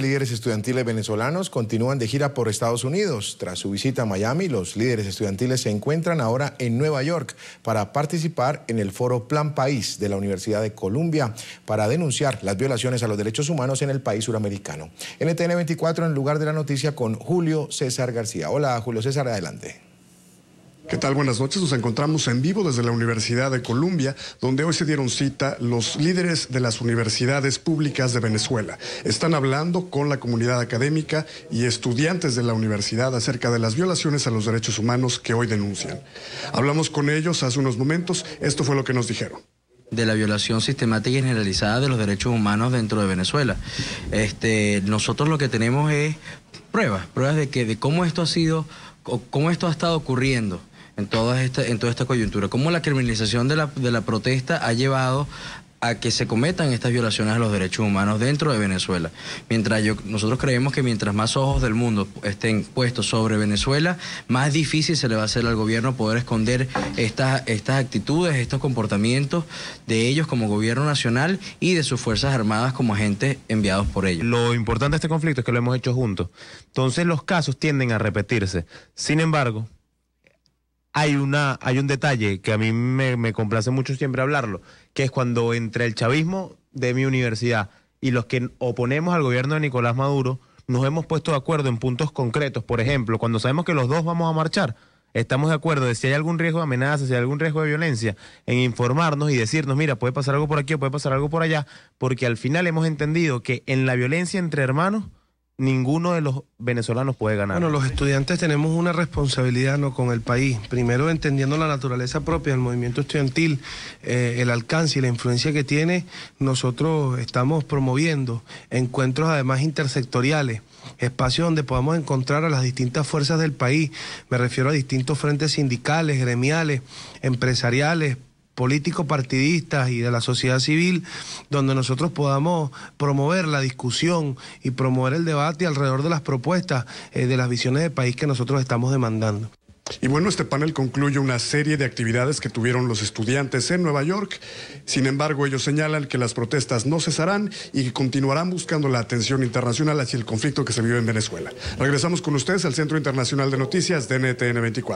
líderes estudiantiles venezolanos continúan de gira por Estados Unidos. Tras su visita a Miami, los líderes estudiantiles se encuentran ahora en Nueva York para participar en el foro Plan País de la Universidad de Columbia para denunciar las violaciones a los derechos humanos en el país suramericano. NTN 24 en lugar de la noticia con Julio César García. Hola, Julio César, adelante. ¿Qué tal? Buenas noches. Nos encontramos en vivo desde la Universidad de Columbia, donde hoy se dieron cita los líderes de las universidades públicas de Venezuela. Están hablando con la comunidad académica y estudiantes de la universidad acerca de las violaciones a los derechos humanos que hoy denuncian. Hablamos con ellos hace unos momentos. Esto fue lo que nos dijeron de la violación sistemática y generalizada de los derechos humanos dentro de Venezuela. Este, nosotros lo que tenemos es pruebas, pruebas de que de cómo esto ha sido cómo esto ha estado ocurriendo en toda esta, en toda esta coyuntura, cómo la criminalización de la, de la protesta ha llevado a que se cometan estas violaciones a los derechos humanos dentro de Venezuela. Mientras yo, nosotros creemos que mientras más ojos del mundo estén puestos sobre Venezuela, más difícil se le va a hacer al gobierno poder esconder estas, estas actitudes, estos comportamientos de ellos como gobierno nacional y de sus Fuerzas Armadas como agentes enviados por ellos. Lo importante de este conflicto es que lo hemos hecho juntos. Entonces los casos tienden a repetirse. Sin embargo, hay, una, hay un detalle que a mí me, me complace mucho siempre hablarlo, que es cuando entre el chavismo de mi universidad y los que oponemos al gobierno de Nicolás Maduro, nos hemos puesto de acuerdo en puntos concretos. Por ejemplo, cuando sabemos que los dos vamos a marchar, estamos de acuerdo de si hay algún riesgo de amenaza, si hay algún riesgo de violencia, en informarnos y decirnos, mira, puede pasar algo por aquí o puede pasar algo por allá, porque al final hemos entendido que en la violencia entre hermanos, ninguno de los venezolanos puede ganar. Bueno, los estudiantes tenemos una responsabilidad ¿no? con el país. Primero, entendiendo la naturaleza propia del movimiento estudiantil, eh, el alcance y la influencia que tiene, nosotros estamos promoviendo encuentros además intersectoriales, espacios donde podamos encontrar a las distintas fuerzas del país. Me refiero a distintos frentes sindicales, gremiales, empresariales, político partidistas y de la sociedad civil, donde nosotros podamos promover la discusión y promover el debate alrededor de las propuestas, eh, de las visiones de país que nosotros estamos demandando. Y bueno, este panel concluye una serie de actividades que tuvieron los estudiantes en Nueva York. Sin embargo, ellos señalan que las protestas no cesarán y que continuarán buscando la atención internacional hacia el conflicto que se vive en Venezuela. Regresamos con ustedes al Centro Internacional de Noticias de NTN 24.